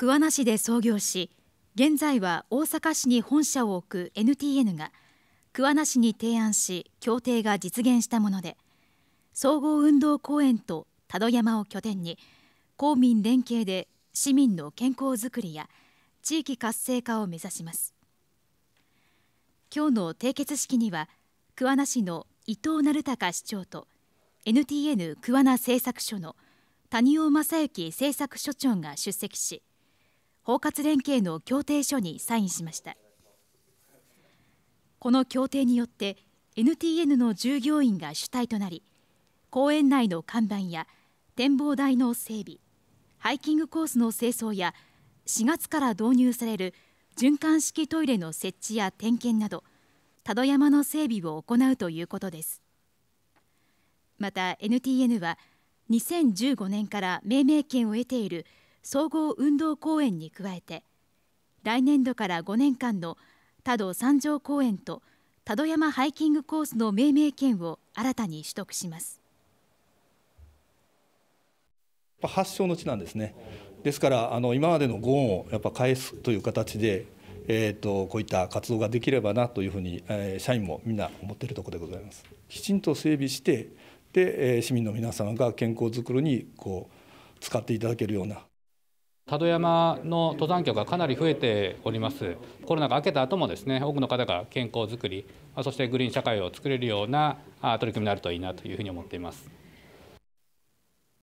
桑名市で創業し現在は大阪市に本社を置く NTN が桑名市に提案し協定が実現したもので総合運動公園と多度山を拠点に公民連携で市民の健康づくりや地域活性化を目指します今日の締結式には桑名市の伊藤成隆市長と NTN 桑名製作所の谷尾正幸製作所長が出席し包括連携の協定書にサインしましたこの協定によって NTN の従業員が主体となり公園内の看板や展望台の整備ハイキングコースの清掃や4月から導入される循環式トイレの設置や点検など多度山の整備を行うということですまた NTN は2015年から命名権を得ている総合運動公園に加えて来年度から5年間の多度三条公園と多度山ハイキングコースの命名権を新たに取得します発祥の地なんですねですからあの今までのご恩をやっぱ返すという形で、えーと、こういった活動ができればなというふうに、えー、社員もみんな思っているところでございますきちんと整備してでえ市民の皆様が健康づくりにこう使っていただけるような佐山の登山客がかなり増えておりますコロナが明けた後もですね多くの方が健康づくりそしてグリーン社会を作れるような取り組みになるといいなというふうに思っています。